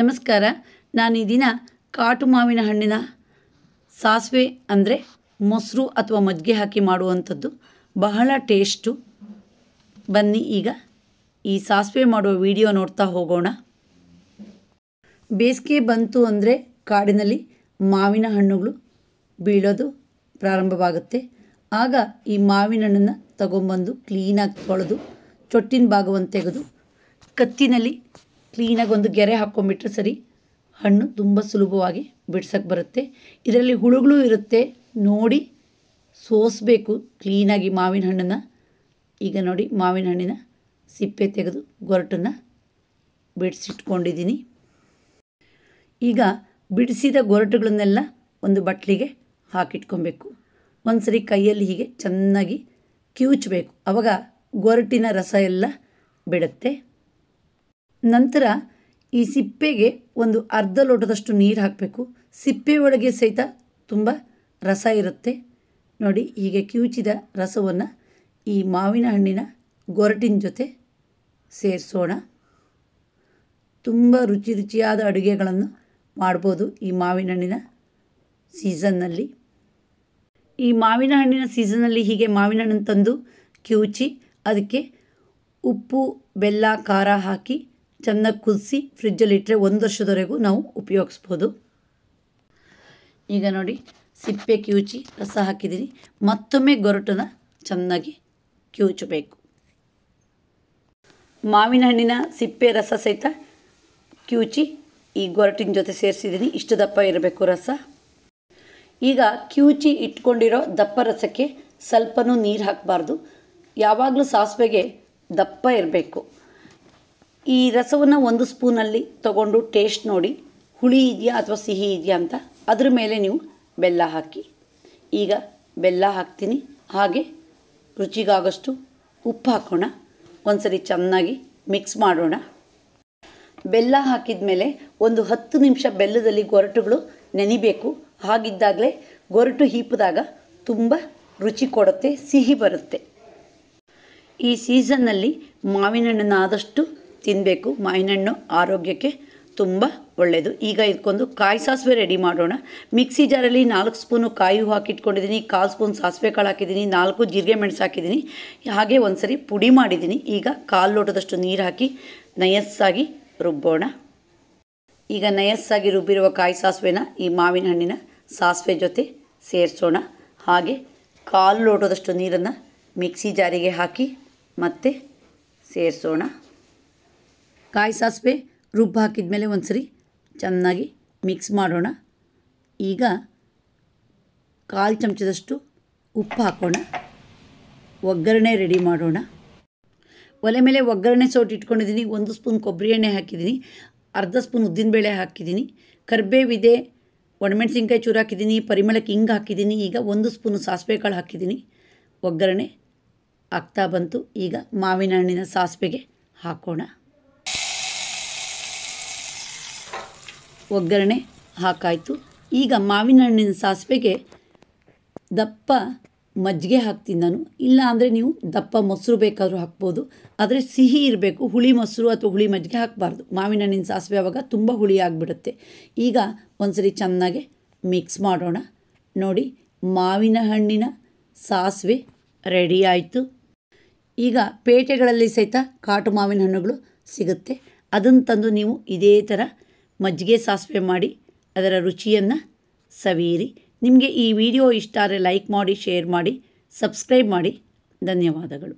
ನಮಸ್ಕಾರ ನಾನು ಈ ದಿನ ಕಾಟು ಮಾವಿನ ಹಣ್ಣಿನ ಸಾಸಿವೆ ಅಂದರೆ ಮೊಸರು ಅಥವಾ ಮಜ್ಜಿಗೆ ಹಾಕಿ ಮಾಡುವಂಥದ್ದು ಬಹಳ ಟೇಸ್ಟು ಬನ್ನಿ ಈಗ ಈ ಸಾಸಿವೆ ಮಾಡುವ ವಿಡಿಯೋ ನೋಡ್ತಾ ಹೋಗೋಣ ಬೇಸಿಗೆ ಬಂತು ಅಂದರೆ ಕಾಡಿನಲ್ಲಿ ಮಾವಿನ ಹಣ್ಣುಗಳು ಬೀಳೋದು ಪ್ರಾರಂಭವಾಗುತ್ತೆ ಆಗ ಈ ಮಾವಿನ ಹಣ್ಣನ್ನು ತಗೊಂಬಂದು ಕ್ಲೀನಾಗಿ ತೊಳೆದು ಚೊಟ್ಟಿನ ಭಾಗವನ್ನು ತೆಗೆದು ಕತ್ತಿನಲ್ಲಿ ಕ್ಲೀನಾಗಿ ಒಂದು ಗೆರೆ ಹಾಕ್ಕೊಂಬಿಟ್ರೆ ಸರಿ ಹಣ್ಣು ತುಂಬ ಸುಲಭವಾಗಿ ಬಿಡ್ಸೋಕ್ಕೆ ಬರುತ್ತೆ ಇದರಲ್ಲಿ ಹುಳುಗಳು ಇರುತ್ತೆ ನೋಡಿ ಸೋಸಬೇಕು ಕ್ಲೀನಾಗಿ ಮಾವಿನ ಹಣ್ಣನ್ನು ಈಗ ನೋಡಿ ಮಾವಿನ ಹಣ್ಣಿನ ಸಿಪ್ಪೆ ತೆಗೆದು ಗೊರಟನ್ನು ಬಿಡಿಸಿಟ್ಕೊಂಡಿದ್ದೀನಿ ಈಗ ಬಿಡಿಸಿದ ಗೊರಟುಗಳನ್ನೆಲ್ಲ ಒಂದು ಬಟ್ಲಿಗೆ ಹಾಕಿಟ್ಕೊಬೇಕು ಒಂದು ಸರಿ ಕೈಯಲ್ಲಿ ಹೀಗೆ ಚೆನ್ನಾಗಿ ಕಿವುಚಬೇಕು ಆವಾಗ ಗೊರಟಿನ ರಸ ಎಲ್ಲ ಬಿಡುತ್ತೆ ನಂತರ ಈ ಸಿಪ್ಪೆಗೆ ಒಂದು ಅರ್ಧ ಲೋಟದಷ್ಟು ನೀರು ಹಾಕಬೇಕು ಸಿಪ್ಪೆ ಒಳಗೆ ಸಹಿತ ತುಂಬ ರಸ ಇರುತ್ತೆ ನೋಡಿ ಹೀಗೆ ಕಿವುಚಿದ ರಸವನ್ನು ಈ ಮಾವಿನ ಹಣ್ಣಿನ ಗೊರಟಿನ ಜೊತೆ ಸೇರಿಸೋಣ ತುಂಬ ರುಚಿ ರುಚಿಯಾದ ಅಡುಗೆಗಳನ್ನು ಮಾಡ್ಬೋದು ಈ ಮಾವಿನ ಹಣ್ಣಿನ ಸೀಸನ್ನಲ್ಲಿ ಈ ಮಾವಿನ ಹಣ್ಣಿನ ಸೀಸನ್ನಲ್ಲಿ ಹೀಗೆ ಮಾವಿನ ಹಣ್ಣನ್ನು ತಂದು ಕಿವುಚಿ ಅದಕ್ಕೆ ಉಪ್ಪು ಬೆಲ್ಲ ಖಾರ ಹಾಕಿ ಚೆನ್ನಾಗಿ ಕುದಿಸಿ ಇಟ್ಟರೆ ಒಂದು ವರ್ಷದವರೆಗೂ ನಾವು ಉಪಯೋಗಿಸ್ಬೋದು ಈಗ ನೋಡಿ ಸಿಪ್ಪೆ ಕಿವುಚಿ ರಸ ಹಾಕಿದ್ದೀನಿ ಮತ್ತೊಮ್ಮೆ ಗೊರಟನ ಚೆನ್ನಾಗಿ ಕ್ಯೂಚಬೇಕು ಮಾವಿನ ಹಣ್ಣಿನ ಸಿಪ್ಪೆ ರಸ ಸಹಿತ ಕಿವುಚಿ ಈ ಗೊರಟಿನ ಜೊತೆ ಸೇರಿಸಿದ್ದೀನಿ ಇಷ್ಟು ದಪ್ಪ ಇರಬೇಕು ರಸ ಈಗ ಕಿವುಚಿ ಇಟ್ಕೊಂಡಿರೋ ದಪ್ಪ ರಸಕ್ಕೆ ಸ್ವಲ್ಪನೂ ನೀರು ಹಾಕಬಾರ್ದು ಯಾವಾಗಲೂ ಸಾಸಿವೆಗೆ ದಪ್ಪ ಇರಬೇಕು ಈ ರಸವನ್ನು ಒಂದು ಸ್ಪೂನಲ್ಲಿ ತಗೊಂಡು ಟೇಸ್ಟ್ ನೋಡಿ ಹುಳಿ ಇದೆಯಾ ಅಥವಾ ಸಿಹಿ ಇದೆಯಾ ಅಂತ ಅದ್ರ ಮೇಲೆ ನೀವು ಬೆಲ್ಲ ಹಾಕಿ ಈಗ ಬೆಲ್ಲ ಹಾಕ್ತೀನಿ ಹಾಗೆ ರುಚಿಗಾಗಷ್ಟು ಉಪ್ಪು ಹಾಕೋಣ ಒಂದ್ಸರಿ ಚೆನ್ನಾಗಿ ಮಿಕ್ಸ್ ಮಾಡೋಣ ಬೆಲ್ಲ ಹಾಕಿದ ಮೇಲೆ ಒಂದು ಹತ್ತು ನಿಮಿಷ ಬೆಲ್ಲದಲ್ಲಿ ಗೊರಟುಗಳು ನೆನಿಬೇಕು ಹಾಗಿದ್ದಾಗಲೇ ಗೊರಟು ಹೀಪದಾಗ ತುಂಬ ರುಚಿ ಕೊಡುತ್ತೆ ಸಿಹಿ ಬರುತ್ತೆ ಈ ಸೀಸನ್ನಲ್ಲಿ ಮಾವಿನ ಹಣ್ಣನ್ನು ಆದಷ್ಟು ತಿನ್ನಬೇಕು ಹಣ್ಣು ಆರೋಗ್ಯಕ್ಕೆ ತುಂಬ ಒಳ್ಳೆಯದು ಈಗ ಇದಕ್ಕೊಂದು ಕಾಯಿ ಸಾಸಿವೆ ರೆಡಿ ಮಾಡೋಣ ಮಿಕ್ಸಿ ಜಾರಲ್ಲಿ ನಾಲ್ಕು ಸ್ಪೂನು ಕಾಯಿ ಹಾಕಿಟ್ಕೊಂಡಿದ್ದೀನಿ ಕಾಲು ಸ್ಪೂನ್ ಸಾಸಿವೆ ಕಾಳು ಹಾಕಿದ್ದೀನಿ ನಾಲ್ಕು ಜೀರಿಗೆ ಮೆಣಸು ಹಾಕಿದ್ದೀನಿ ಹಾಗೆ ಒಂದು ಸರಿ ಪುಡಿ ಮಾಡಿದ್ದೀನಿ ಈಗ ಕಾಲು ಲೋಟದಷ್ಟು ನೀರು ಹಾಕಿ ನಯಸ್ಸಾಗಿ ರುಬ್ಬೋಣ ಈಗ ನಯಸ್ಸಾಗಿ ರುಬ್ಬಿರುವ ಕಾಯಿ ಸಾಸಿವೆನ ಈ ಮಾವಿನ ಹಣ್ಣಿನ ಸಾಸಿವೆ ಜೊತೆ ಸೇರಿಸೋಣ ಹಾಗೆ ಕಾಲು ಲೋಟದಷ್ಟು ನೀರನ್ನು ಮಿಕ್ಸಿ ಜಾರಿಗೆ ಹಾಕಿ ಮತ್ತೆ ಸೇರಿಸೋಣ ಕಾಯಿ ಸಾಸಿವೆ ರುಬ್ಬು ಹಾಕಿದ ಮೇಲೆ ಒಂದು ಸರಿ ಚೆನ್ನಾಗಿ ಮಿಕ್ಸ್ ಮಾಡೋಣ ಈಗ ಕಾಲು ಚಮಚದಷ್ಟು ಉಪ್ಪು ಹಾಕೋಣ ಒಗ್ಗರಣೆ ರೆಡಿ ಮಾಡೋಣ ಒಲೆ ಮೇಲೆ ಒಗ್ಗರಣೆ ಸೋಟ್ ಇಟ್ಕೊಂಡಿದ್ದೀನಿ ಒಂದು ಸ್ಪೂನ್ ಕೊಬ್ಬರಿ ಎಣ್ಣೆ ಹಾಕಿದ್ದೀನಿ ಅರ್ಧ ಸ್ಪೂನ್ ಉದ್ದಿನಬೇಳೆ ಹಾಕಿದ್ದೀನಿ ಕರ್ಬೇವಿದೆ ಒಣಮೆಣಸಿನ್ಕಾಯಿ ಚೂರು ಹಾಕಿದ್ದೀನಿ ಪರಿಮಳಕ್ಕೆ ಹಿಂಗೆ ಹಾಕಿದ್ದೀನಿ ಈಗ ಒಂದು ಸ್ಪೂನು ಸಾಸಿವೆ ಕಾಳು ಹಾಕಿದ್ದೀನಿ ಒಗ್ಗರಣೆ ಆಗ್ತಾ ಬಂತು ಈಗ ಮಾವಿನ ಹಣ್ಣಿನ ಸಾಸಿವೆಗೆ ಹಾಕೋಣ ಒಗ್ಗರಣೆ ಹಾಕಾಯಿತು ಈಗ ಮಾವಿನ ಹಣ್ಣಿನ ಸಾಸಿವೆಗೆ ದಪ್ಪ ಮಜ್ಜಿಗೆ ಹಾಕ್ತೀನಿ ನಾನು ಇಲ್ಲ ಅಂದರೆ ನೀವು ದಪ್ಪ ಮೊಸರು ಬೇಕಾದರೂ ಹಾಕ್ಬೋದು ಆದರೆ ಸಿಹಿ ಇರಬೇಕು ಹುಳಿ ಮೊಸರು ಅಥವಾ ಹುಳಿ ಮಜ್ಜಿಗೆ ಹಾಕಬಾರ್ದು ಮಾವಿನ ಹಣ್ಣಿನ ಸಾಸಿವೆ ಆವಾಗ ತುಂಬ ಹುಳಿ ಆಗಿಬಿಡುತ್ತೆ ಈಗ ಒಂದ್ಸರಿ ಚೆನ್ನಾಗಿ ಮಿಕ್ಸ್ ಮಾಡೋಣ ನೋಡಿ ಮಾವಿನ ಹಣ್ಣಿನ ಸಾಸಿವೆ ರೆಡಿ ಆಯಿತು ಈಗ ಪೇಟೆಗಳಲ್ಲಿ ಸಹಿತ ಕಾಟು ಮಾವಿನ ಹಣ್ಣುಗಳು ಸಿಗುತ್ತೆ ಅದನ್ನು ತಂದು ನೀವು ಇದೇ ಥರ ಮಜ್ಜಿಗೆ ಸಾಸಿವೆ ಮಾಡಿ ಅದರ ರುಚಿಯನ್ನು ಸವಿಯಿರಿ ನಿಮಗೆ ಈ ವಿಡಿಯೋ ಇಷ್ಟ ಆದರೆ ಲೈಕ್ ಮಾಡಿ ಶೇರ್ ಮಾಡಿ ಸಬ್ಸ್ಕ್ರೈಬ್ ಮಾಡಿ ಧನ್ಯವಾದಗಳು